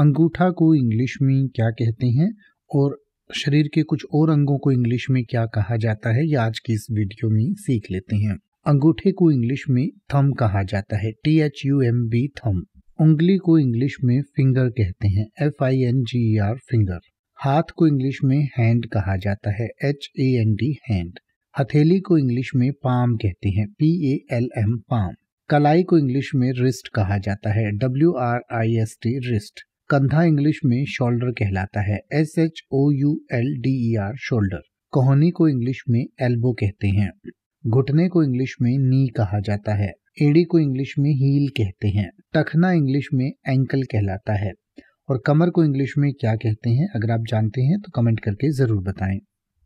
अंगूठा को इंग्लिश में क्या कहते हैं और शरीर के कुछ और अंगों को इंग्लिश में क्या कहा जाता है ये आज की इस वीडियो में सीख लेते हैं अंगूठे को इंग्लिश में थम कहा जाता है T H U M B thumb उंगली को इंग्लिश में फिंगर कहते हैं F I N G R finger हाथ को इंग्लिश में हैंड कहा जाता है H A N D hand हथेली को इंग्लिश में पाम कहते हैं P A L M palm कलाई को इंग्लिश में रिस्ट कहा जाता है W R I S T wrist कंधा इंग्लिश में शोल्डर कहलाता है S H O U L D E R shoulder कोहनी को इंग्लिश में एल्बो कहते हैं घुटने को इंग्लिश में नी कहा जाता है एड़ी को इंग्लिश में हील कहते हैं टखना इंग्लिश में एंकल कहलाता है और कमर को इंग्लिश में क्या कहते हैं अगर आप जानते हैं तो कमेंट करके ज़रूर बताएं